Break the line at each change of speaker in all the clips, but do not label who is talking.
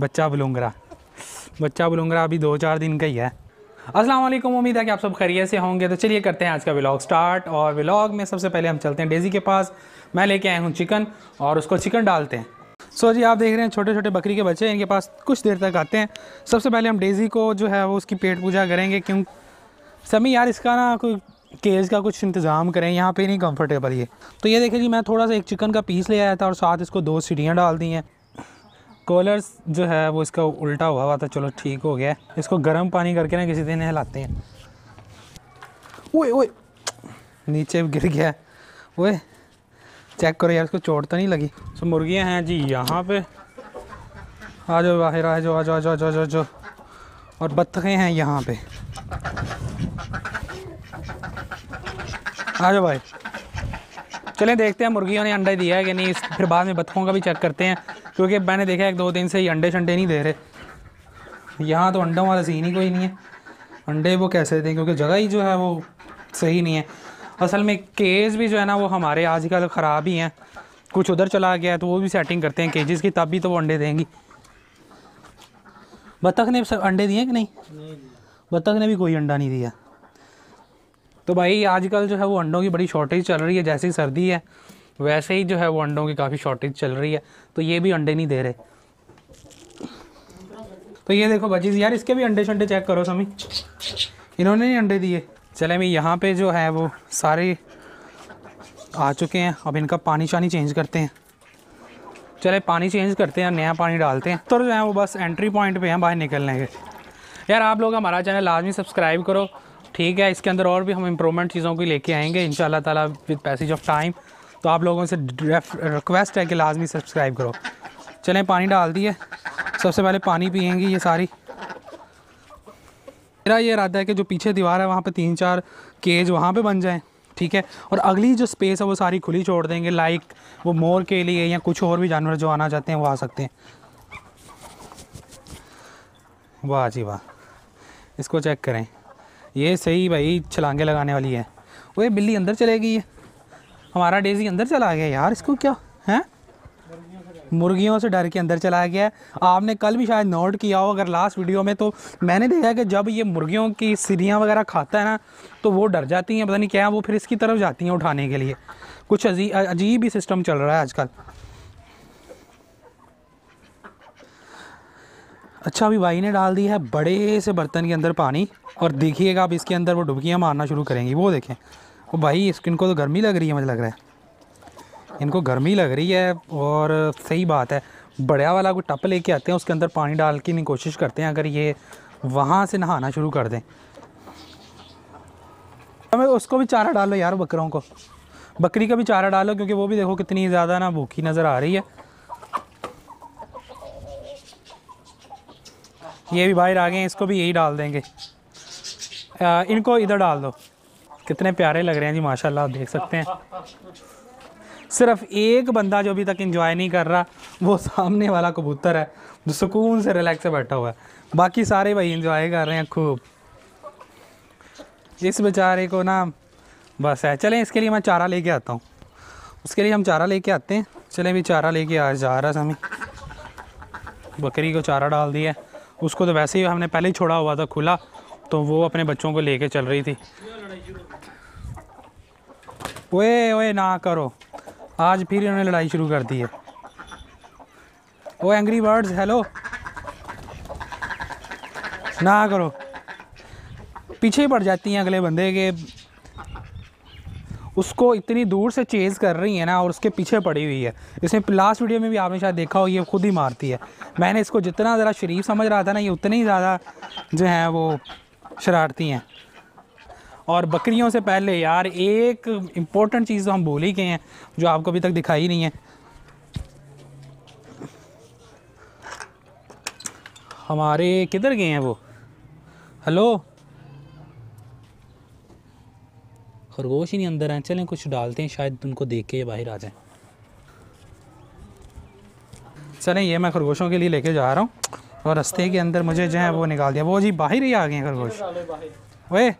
बच्चा बलूंगरा बच्चा बलूंगरा अभी दो चार दिन का ही है असल उम्मीद है कि आप सब खरीय से होंगे तो चलिए करते हैं आज का व्लॉग स्टार्ट और व्लॉग में सबसे पहले हम चलते हैं डेजी के पास मैं लेके आया हूँ चिकन और उसको चिकन डालते हैं सो जी आप देख रहे हैं छोटे छोटे बकरी के बच्चे इनके पास कुछ देर तक आते हैं सबसे पहले हम डेज़ी को जो है वो उसकी पेट पूजा करेंगे क्यों समी यार इसका ना कोई केज का कुछ इंतज़ाम करें यहाँ पे नहीं कंफर्टेबल ये तो ये देखिए जी मैं थोड़ा सा एक चिकन का पीस ले आया था और साथ इसको दो सीढ़ियाँ डाल दी हैं कॉलर्स जो है वो इसका उल्टा हुआ हुआ था चलो ठीक हो गया इसको गर्म पानी करके ना किसी दिन नहलाते हैं ओए ओए नीचे गिर गया ओए चेक करो यार इसको चोट तो नहीं लगी सो मुर्गियाँ हैं जी यहाँ पे आ जाओ बाहर आ जाओ आ जाओ आ जाओ आ जाओ आ जाओ और बत्तखें हैं यहाँ पे आ जाओ भाई चलें देखते हैं मुर्गियों ने अंडा दिया है कि नहीं फिर बाद में बत्तखों का भी चेक करते हैं क्योंकि मैंने देखा एक दो दिन से ही अंडे शंडे नहीं दे रहे यहाँ तो अंडों वाला सीन ही कोई नहीं है अंडे वो कैसे दें क्योंकि जगह ही जो है वो सही नहीं है असल में केज भी जो है ना वो हमारे आजकल ख़राब ही हैं कुछ उधर चला गया तो वो भी सेटिंग करते हैं केजेस की तब भी तो वो अंडे देंगी बतख ने सब अंडे दिए कि नहीं, बत्तख बतख ने भी कोई अंडा नहीं दिया तो भाई आजकल जो है वो अंडों की बड़ी शॉर्टेज चल रही है जैसी सर्दी है वैसे ही जो है वो अंडों की काफ़ी शॉर्टेज चल रही है तो ये भी अंडे नहीं दे रहे तो ये देखो बजीज यार इसके भी अंडे शंडे चेक करो समी इन्होंने नहीं अंडे दिए चले मैं यहाँ पे जो है वो सारे आ चुके हैं अब इनका पानी शानी चेंज करते हैं चले पानी चेंज करते हैं नया पानी डालते हैं तो जो है वो बस एंट्री पॉइंट पे हैं बाहर निकलने के यार आप लोग हमारा चैनल लाजमी सब्सक्राइब करो ठीक है इसके अंदर और भी हम इम्प्रूवमेंट चीज़ों को लेके आएंगे इन ताला विद पैसेज ऑफ टाइम तो आप लोगों से रिक्वेस्ट है कि लाजमी सब्सक्राइब करो चलें पानी डाल दिए सबसे पहले पानी पियेंगी ये सारी मेरा ये इरादा है कि जो पीछे दीवार है वहाँ पर तीन चार केज वहाँ पर बन जाए ठीक है और अगली जो स्पेस है वो सारी खुली छोड़ देंगे लाइक वो मोर के लिए या कुछ और भी जानवर जो आना चाहते हैं वो आ सकते हैं वाह जी वाह इसको चेक करें ये सही भाई छलांगे लगाने वाली है वो ये बिल्ली अंदर चलेगी है हमारा डेजी अंदर चला गया यार इसको क्या है मुर्गियों से डर के अंदर चला गया आपने कल भी शायद नोट किया हो अगर लास्ट वीडियो में तो मैंने देखा कि जब ये मुर्गियों की सीढ़ियाँ वगैरह खाता है ना तो वो डर जाती हैं पता नहीं क्या वो फिर इसकी तरफ जाती हैं उठाने के लिए कुछ अजीब ही सिस्टम चल रहा है आजकल अच्छा अभी भाई ने डाल दी है बड़े से बर्तन के अंदर पानी और देखिएगा आप इसके अंदर वो डुबकियाँ मारना शुरू करेंगी वो देखें ओ भाई स्किन को तो गर्मी लग रही है मुझे लग रहा है इनको गर्मी लग रही है और सही बात है बढ़िया वाला कोई टप लेके आते हैं उसके अंदर पानी डाल के नहीं कोशिश करते हैं अगर ये वहाँ से नहाना शुरू कर दें हमें उसको भी चारा डालो यार बकरों को बकरी का भी चारा डालो क्योंकि वो भी देखो कितनी ज़्यादा ना भूखी नज़र आ रही है ये भी बाहर आ गए इसको भी यही डाल देंगे आ, इनको इधर डाल दो कितने प्यारे लग रहे हैं जी माशाल्लाह देख सकते हैं सिर्फ एक बंदा जो अभी तक इंजॉय नहीं कर रहा वो सामने वाला कबूतर है जो सुकून से रिलैक्स से बैठा हुआ है बाकी सारे भाई इंजॉय कर रहे हैं खूब इस बेचारे को ना बस है चलें इसके लिए मैं चारा लेके आता हूँ उसके लिए हम चारा लेके आते हैं चलें भी चारा लेके आ जा रहा हमें बकरी को चारा डाल दिया उसको तो वैसे ही हमने पहले ही छोड़ा हुआ था खुला तो वो अपने बच्चों को लेके चल रही थी ओए ओए ना करो आज फिर इन्होंने लड़ाई शुरू कर दी है ओ एंग्री बर्ड्स हेलो ना करो पीछे पड़ जाती हैं अगले बंदे के उसको इतनी दूर से चेज़ कर रही है ना और उसके पीछे पड़ी हुई है इसने लास्ट वीडियो में भी आपने शायद देखा हो ये खुद ही मारती है मैंने इसको जितना ज़रा शरीफ समझ रहा था ना ये उतनी ही ज़्यादा जो है वो शरारती हैं और बकरियों से पहले यार एक इम्पॉर्टेंट चीज़ तो हम भूल ही गए हैं जो आपको अभी तक दिखाई नहीं है हमारे किधर गए हैं वो हेलो खरगोश ही नहीं अंदर हैं चलें कुछ डालते हैं शायद उनको देख के बाहर आ जाएं चलें ये मैं खरगोशों के लिए लेके जा रहा हूँ और रास्ते के अंदर मुझे जो है वो निकाल दिया वो जी बाहर ही आ गए हैं खरगोश वे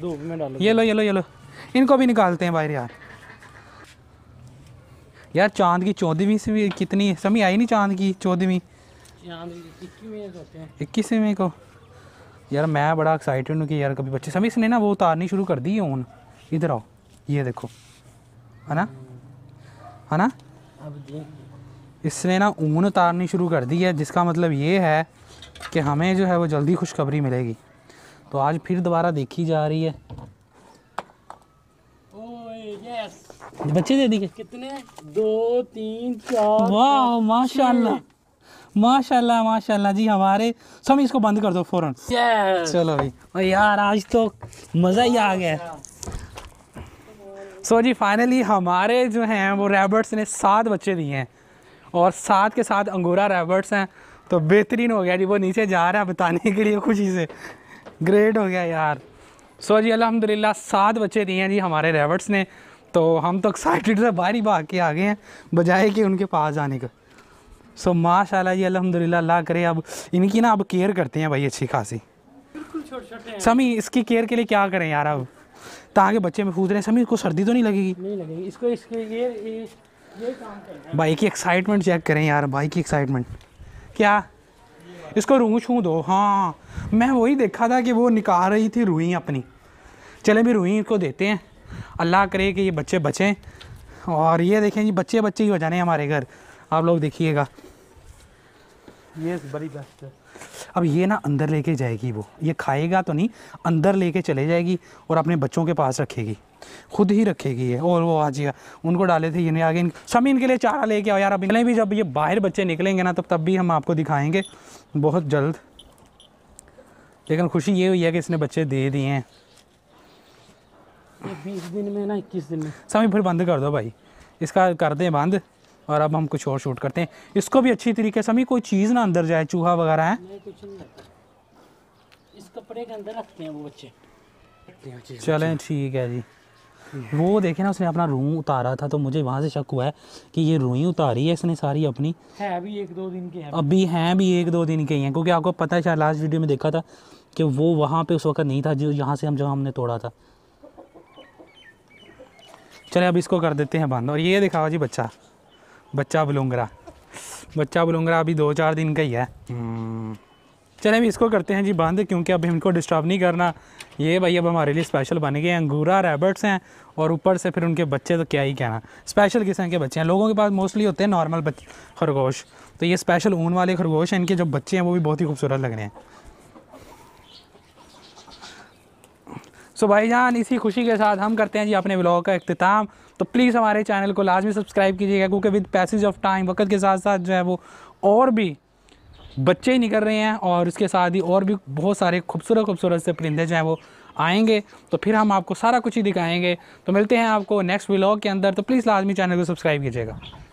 धूप में डालो ये लो ये लो ये लो इनको भी निकालते हैं बाहर यार यार चांद की चौदहवीं से कितनी समय आई नहीं चांद की चौदहवीं इक्कीसवीं को यार मैं बड़ा एक्साइटेड हूँ कि यार कभी बच्चे समय इसने ना वो उतारनी शुरू कर दी है ऊन इधर आओ ये देखो है ना है ना इसने ना ऊन उतारनी शुरू कर दी है जिसका मतलब ये है कि हमें जो है वो जल्दी खुशखबरी मिलेगी तो आज फिर दोबारा देखी जा रही है बच्चे दे दिए कितने दो तीन चार वाह माशाल्लाह माशाल्लाह माशाल्लाह जी हमारे सब इसको बंद कर दो फौरन चलो भाई और यार आज तो मज़ा ही आ गया सो so जी फाइनली हमारे जो हैं वो रैबर्ट्स ने सात बच्चे दिए हैं और सात के साथ अंगोरा रैबर्ट्स हैं तो बेहतरीन हो गया जी वो नीचे जा रहा है बताने के लिए खुशी से ग्रेट हो गया यार सो so जी अलहमदिल्ला सात बच्चे दिए हैं जी हमारे रेवर्ट्स ने तो हम तो एक्साइटेड से बाहर ही भाग के आ गए हैं बजाय कि उनके पास जाने का सो so, जी अलहमदिल्ला अल्लाह करे अब इनकी ना अब केयर करते हैं भाई अच्छी खासी समी इसकी केयर के लिए क्या करें यार अब ताकि बच्चे में रहे हैं समी इसको सर्दी तो नहीं लगेगी नहीं लगेगी इसको इसके ये, ये, ये काम भाई की एक्साइटमेंट चेक करें यार भाई की एक्साइटमेंट क्या इसको रूँ छू दो हाँ मैं वही देखा था कि वो निकाल रही थी रूई अपनी चले भी रूई को देते हैं अल्लाह करे कि ये बच्चे बचें और ये देखें जी बच्चे बच्चे ही हो जाने हमारे घर आप लोग देखिएगा ये बड़ी बेस्ट है अब ये ना अंदर लेके जाएगी वो ये खाएगा तो नहीं अंदर लेके चले जाएगी और अपने बच्चों के पास रखेगी खुद ही रखेगी ये और वो आज उनको डाले थे इन्हें आगे शमी इनके लिए चारा लेके आओ यार अब निकलें भी जब ये बाहर बच्चे निकलेंगे ना तब तब भी हम आपको दिखाएंगे बहुत जल्द लेकिन खुशी ये हुई है कि इसने बच्चे दे दिए हैं बीस दिन में ना इक्कीस दिन में समी फिर बंद कर दो भाई इसका कर दें बंद और अब हम कुछ और शूट करते हैं इसको भी अच्छी तरीके से हमें कोई चीज़ ना अंदर जाए चूहा वगैरह है चले ठीक है जी वो देखे ना उसने अपना रूम उतारा था तो मुझे वहाँ से शक हुआ है कि ये रूई उतारी है इसने सारी अपनी है भी एक दो दिन के हैं अभी हैं भी एक दो दिन के ही हैं क्योंकि आपको पता है शायद लास्ट वीडियो में देखा था कि वो वहाँ पे उस वक्त नहीं था जो यहाँ से हम जब हमने तोड़ा था चले अब इसको कर देते हैं बंद और ये दिखाओ जी बच्चा बच्चा बलूंगरा बच्चा बलूंगरा अभी दो चार दिन का ही है हम्म। चले अभी इसको करते हैं जी बंद क्योंकि अब इनको डिस्टर्ब नहीं करना ये भाई अब हमारे लिए स्पेशल बने गए अंगूरा रैबर्ट्स हैं और ऊपर से फिर उनके बच्चे तो क्या ही कहना स्पेशल किस्म के बच्चे हैं लोगों के पास मोस्टली होते हैं नॉर्मल बच्चे खरगोश तो ये स्पेशल ऊन वाले खरगोश हैं इनके जो बच्चे हैं वो भी बहुत ही खूबसूरत लग रहे हैं सो so जान इसी खुशी के साथ हम करते हैं जी अपने ब्लॉग का अख्ताम तो प्लीज़ हमारे चैनल को लाजमी सब्सक्राइब कीजिएगा क्योंकि विद पैसेज ऑफ टाइम वक्त के साथ साथ जो है वो और भी बच्चे ही निकल रहे हैं और उसके साथ ही और भी बहुत सारे खूबसूरत खूबसूरत से परिंदे जो हैं वो आएंगे तो फिर हम आपको सारा कुछ ही दिखाएंगे तो मिलते हैं आपको नेक्स्ट व्लॉग के अंदर तो प्लीज़ लाजमी चैनल को सब्सक्राइब कीजिएगा